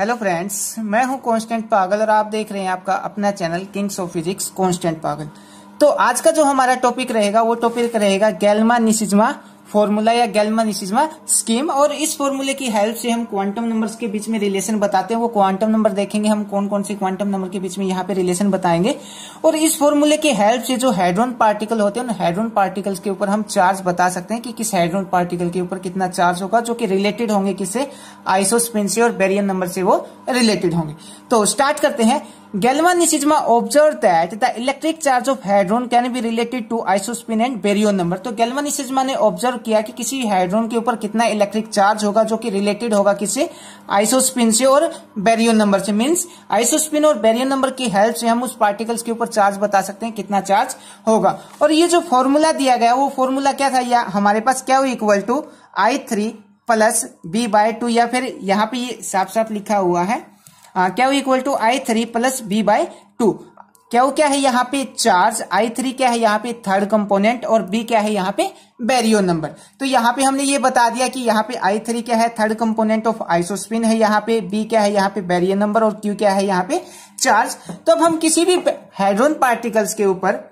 hello friends मैं हूं constant पागल और आप देख रहे हैं आपका अपना channel Kings of Physics constant पागल तो आज का जो हमारा टॉपिक रहेगा वो टॉपिक रहेगा गैलमा निशिजमा फॉर्मूला या गैलमन स्कीम और इस फॉर्मूले की हेल्प से हम क्वांटम नंबर्स के बीच में रिलेशन बताते हैं वो क्वांटम नंबर देखेंगे हम कौन कौन से क्वांटम नंबर के बीच में यहाँ पे रिलेशन बताएंगे और इस फॉर्मूले की हेल्प से जो हाइड्रोन पार्टिकल होते हैं उन हाइड्रोन पार्टिकल्स के ऊपर हम चार्ज बता सकते हैं कि किस हाइड्रोन पार्टिकल के ऊपर कितना चार्ज होगा जो कि रिलेटेड होंगे किससे आइसोस्पिन से और बेरियन नंबर से वो रिलेटेड होंगे तो स्टार्ट करते हैं में observe that the electric charge of hadron can be related to isospin and baryon number तो गैल्वानिसिज्मा ने ऑब्जर्व किया कि किसी हाइड्रोन के ऊपर कितना इलेक्ट्रिक चार्ज होगा जो कि रिलेटेड होगा किसी आइसोस्पिन से और बेरियो नंबर से मीन्स आइसोस्पिन और बेरियो नंबर की हेल्प से हम उस पार्टिकल्स के ऊपर चार्ज बता सकते हैं कितना चार्ज होगा और ये जो फॉर्मूला दिया गया वो फॉर्मूला क्या था या हमारे पास क्या हुआ equal to I three plus B by two या फिर यहाँ पे साफ साफ लिखा हुआ है क्या equal to I three plus B by two Q क्या है यहाँ पे चार्ज आई थ्री क्या है यहाँ पे थर्ड कंपोनेंट और बी क्या है यहाँ पे बैरियो नंबर तो यहाँ पे हमने ये बता दिया कि यहाँ पे आई थ्री क्या है थर्ड कंपोनेंट ऑफ आइसोस्पिन है यहाँ पे बी क्या है यहाँ पे बैरियर नंबर और क्यू क्या है यहाँ पे चार्ज तो अब हम किसी भी हाइड्रोन पार्टिकल्स के ऊपर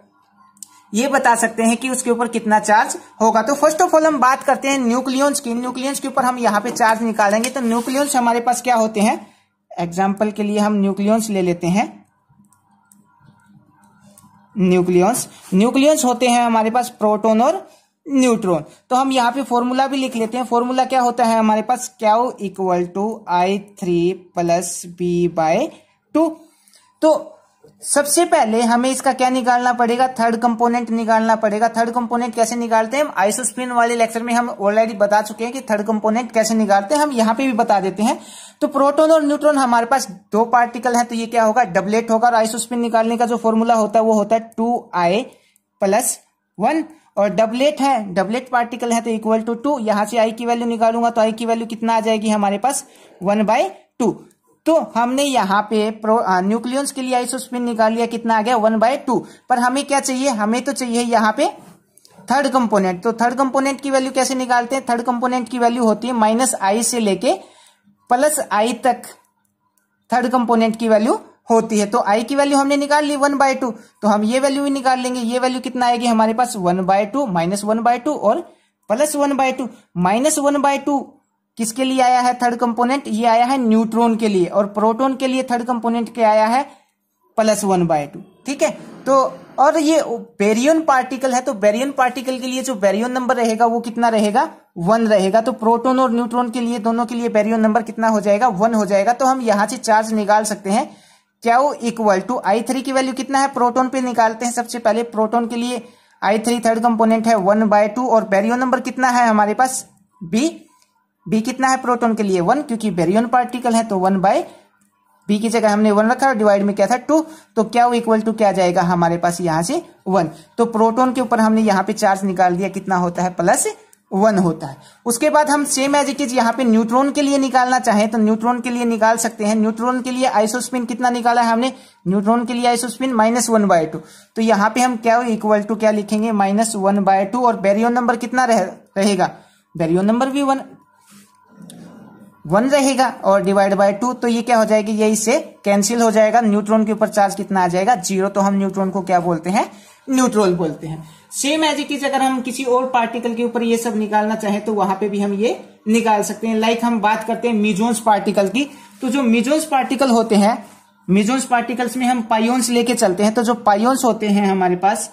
ये बता सकते हैं कि उसके ऊपर कितना चार्ज होगा तो फर्स्ट ऑफ ऑल हम बात करते हैं न्यूक्लियंस की न्यूक्लियंस के ऊपर हम यहाँ पे चार्ज निकालेंगे तो न्यूक्लियंस हमारे पास क्या होते हैं एग्जाम्पल के लिए हम न्यूक्लियंस ले लेते हैं न्यूक्लियंस न्यूक्लियंस होते हैं हमारे पास प्रोटोन और न्यूट्रॉन तो हम यहाँ पे फॉर्मूला भी लिख लेते हैं फॉर्मूला क्या होता है हमारे पास क्या equal to I three plus B by two तो सबसे पहले हमें इसका क्या निकालना पड़ेगा थर्ड कंपोनेंट निकालना पड़ेगा थर्ड कंपोनेंट कैसे निकालते हैं आइसोस्पिन वाले लेक्चर में हम ऑलरेडी बता चुके हैं कि थर्ड कंपोनेंट कैसे निकालते हैं हम यहाँ पे भी बता देते हैं तो प्रोटोन और न्यूट्रॉन हमारे पास दो पार्टिकल है तो ये क्या होगा डबलेट होगा और आइसोस्पिन निकालने का जो फॉर्मूला होता है वो होता है टू आई प्लस वन और डबलेट है डबलेट पार्टिकल है तो इक्वल टू टू यहां से आई की वैल्यू निकालूंगा तो आई की वैल्यू कितना आ जाएगी हमारे पास वन बाय टू तो हमने यहाँ पे न्यूक्लियंस के लिए आइसोस्पिन निकाल लिया कितना आ गया वन बाय टू पर हमें क्या चाहिए हमें तो चाहिए यहाँ पे थर्ड कंपोनेंट तो थर्ड कंपोनेंट की वैल्यू कैसे निकालते हैं थर्ड कंपोनेंट की वैल्यू होती है माइनस आई से लेके प्लस आई तक थर्ड कंपोनेंट की वैल्यू होती है तो आई की वैल्यू हमने निकाल ली वन बाय टू तो हम ये वैल्यू भी निकाल लेंगे ये वैल्यू कितना आएगी हमारे पास one by two minus one by two और plus one by two minus one by two किसके लिए आया है थर्ड कंपोनेंट ये आया है न्यूट्रॉन के लिए और प्रोटोन के लिए थर्ड कंपोनेंट क्या आया है प्लस वन बाय टू ठीक है तो और ये बेरियन पार्टिकल है तो बेरियन पार्टिकल के लिए जो बेरियन नंबर रहेगा वो कितना रहेगा वन रहेगा तो प्रोटोन और न्यूट्रॉन के लिए दोनों के लिए बेरियन नंबर कितना हो जाएगा वन हो जाएगा तो हम यहां से चार्ज निकाल सकते हैं क्या वो इक्वल टू आई थ्री की वैल्यू कितना है प्रोटोन पे निकालते हैं सबसे पहले प्रोटोन के लिए आई थ्री थर्ड कंपोनेंट है वन बाय टू और बेरियन नंबर कितना है हमारे पास बी बी कितना है प्रोटोन के लिए वन क्योंकि बेरियन पार्टिकल है तो वन बाय बी की जगह हमने वन रखा और डिवाइड में क्या था टू तो क्या वो इक्वल टू क्या जाएगा हमारे पास यहाँ से वन तो प्रोटोन के ऊपर हमने यहाँ पे चार्ज निकाल दिया कितना होता है प्लस वन होता है उसके बाद हम सेम एज इट इज यहाँ पे न्यूट्रॉन के लिए निकालना चाहें तो न्यूट्रॉन के लिए निकाल सकते हैं न्यूट्रॉन के लिए आइसोस्पिन कितना निकाला है हमने न्यूट्रॉन के लिए isospin minus one by two तो यहाँ पे हम क्या इक्वल टू क्या लिखेंगे माइनस वन बाय टू और बेरियो नंबर कितना रहेगा बेरियो नंबर भी वन वन रहेगा और डिवाइड बाय टू तो ये क्या हो जाएगी यही से कैंसिल हो जाएगा न्यूट्रॉन के ऊपर चार्ज कितना आ जाएगा जीरो तो हम न्यूट्रॉन को क्या बोलते हैं न्यूट्रॉन बोलते हैं सेम एज इट इज अगर हम किसी और पार्टिकल के ऊपर ये सब निकालना चाहें तो वहां पे भी हम ये निकाल सकते हैं लाइक like हम बात करते हैं मिजोन्स पार्टिकल की तो जो मिजोन्स पार्टिकल होते हैं मिजोन्स पार्टिकल्स में हम पायोन्स लेके चलते हैं तो जो पायोन्स होते हैं हमारे पास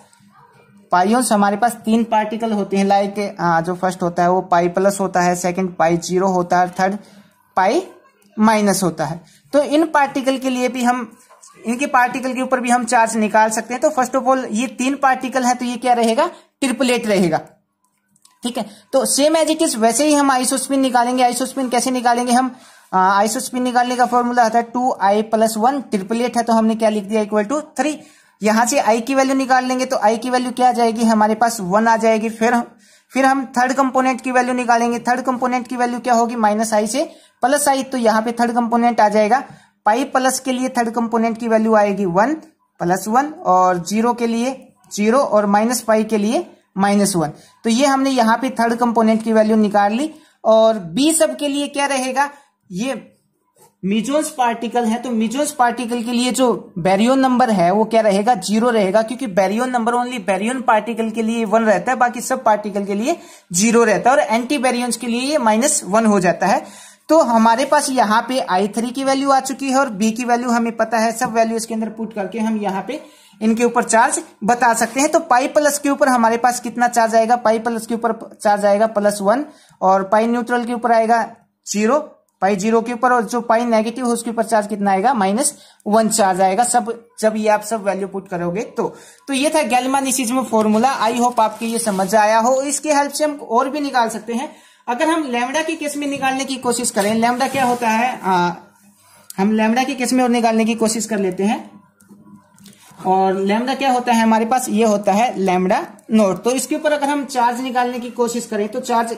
पायोन्स हमारे पास तीन पार्टिकल होते हैं लाइक जो फर्स्ट होता है वो पाई प्लस होता है सेकंड पाई जीरो होता है थर्ड पाई माइनस होता है तो इन पार्टिकल के लिए भी हम इनके पार्टिकल के ऊपर भी हम चार्ज निकाल सकते हैं तो फर्स्ट ऑफ ऑल ये तीन पार्टिकल है तो ये क्या रहेगा ट्रिपलेट रहेगा ठीक है तो सेम एज इट इज वैसे ही हम आइसोस्पिन निकालेंगे आइसोस्पिन कैसे निकालेंगे हम आइसोस्पिन निकालने का फॉर्मूला आता है two I plus one triplet है तो हमने क्या लिख दिया इक्वल टू थ्री यहां से आई की वैल्यू निकाल लेंगे तो आई की वैल्यू क्या आ जाएगी हमारे पास वन आ जाएगी फिर फिर हम थर्ड कंपोनेंट की वैल्यू निकालेंगे थर्ड कंपोनेंट की वैल्यू क्या होगी माइनस आई से प्लस आई तो यहाँ पे थर्ड कंपोनेंट आ जाएगा पाई प्लस के लिए थर्ड कंपोनेंट की वैल्यू आएगी वन प्लस वन और जीरो के लिए जीरो और माइनस पाई के लिए माइनस वन तो ये हमने यहाँ पे थर्ड कंपोनेंट की वैल्यू निकाल ली और बी सब के लिए क्या रहेगा ये मिजोन्स पार्टिकल है तो मिजोन्स पार्टिकल के लिए जो बैरियोन नंबर है वो क्या रहेगा जीरो रहेगा क्योंकि baryon number only baryon particle के लिए वन रहता है बाकी सब पार्टिकल के लिए जीरो रहता है और एंटी बैरियंस के लिए ये माइनस वन हो जाता है तो हमारे पास यहाँ पे आई थ्री की वैल्यू आ चुकी है और बी की वैल्यू हमें पता है सब वैल्यू इसके अंदर पुट करके हम यहाँ पे इनके ऊपर चार्ज बता सकते हैं तो पाई प्लस के ऊपर हमारे पास कितना चार्ज आएगा पाई प्लस के ऊपर चार्ज आएगा प्लस वन और पाई न्यूट्रल के ऊपर आएगा जीरो पाई जीरो के ऊपर और जो पाई नेगेटिव है उसके ऊपर चार्ज कितना आएगा माइनस वन चार्ज आएगा सब जब ये आप सब वैल्यू पुट करोगे तो तो ये था गैलमान इस चीज में फॉर्मूला आई होप आपके ये समझ आया हो इसके हेल्प से हम और भी निकाल सकते हैं अगर हम लेमडा के केस में निकालने की कोशिश करें लेमडा क्या होता है आ, हम लेमडा के केस में और निकालने की कोशिश कर लेते हैं और लेमडा क्या होता है हमारे पास ये होता है लेमडा नोट तो इसके ऊपर अगर हम चार्ज निकालने की कोशिश करें तो चार्ज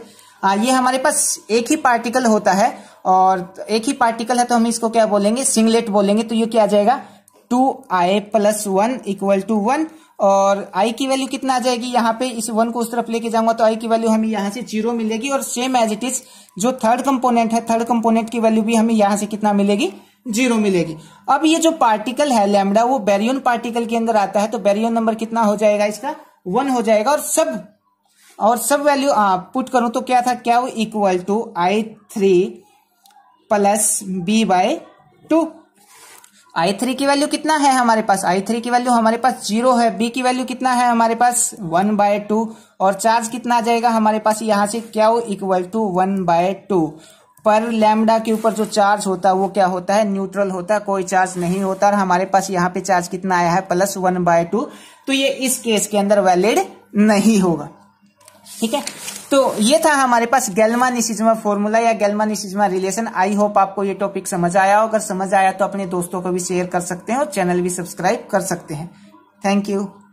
ये हमारे पास एक ही पार्टिकल होता है और एक ही पार्टिकल है तो हम इसको क्या बोलेंगे सिंगलेट बोलेंगे तो ये क्या आ जाएगा two I plus one equal to one और आई की वैल्यू कितना आ जाएगी यहाँ पे इस वन को उस तरफ लेके जाऊंगा तो आई की वैल्यू हमें यहाँ से जीरो मिलेगी और सेम एज इट इज जो थर्ड कंपोनेंट है थर्ड कंपोनेंट की वैल्यू भी हमें यहाँ से कितना मिलेगी जीरो मिलेगी अब ये जो पार्टिकल है लैमडा वो बैरियन पार्टिकल के अंदर आता है तो बैरियन नंबर कितना हो जाएगा इसका वन हो जाएगा और सब और सब वैल्यू पुट करूं तो क्या था क्या वो equal to I three plus B by two I three की वैल्यू कितना है हमारे पास आई थ्री की वैल्यू हमारे पास जीरो है बी की वैल्यू कितना है हमारे पास वन बाय टू और चार्ज कितना आ जाएगा हमारे पास यहाँ से क्या वो equal to one by two पर लैमडा के ऊपर जो चार्ज होता है वो क्या होता है न्यूट्रल होता है कोई चार्ज नहीं होता और हमारे पास यहाँ पे चार्ज कितना आया है प्लस वन बाय टू तो ये इस केस के अंदर वैलिड नहीं होगा ठीक है तो ये था हमारे पास गैल्वानिसिज्मा फॉर्मूला या गैल्वानिसिज्मा रिलेशन आई होप आपको ये टॉपिक समझ आया हो अगर समझ आया तो अपने दोस्तों को भी शेयर कर सकते हैं और चैनल भी सब्सक्राइब कर सकते हैं थैंक यू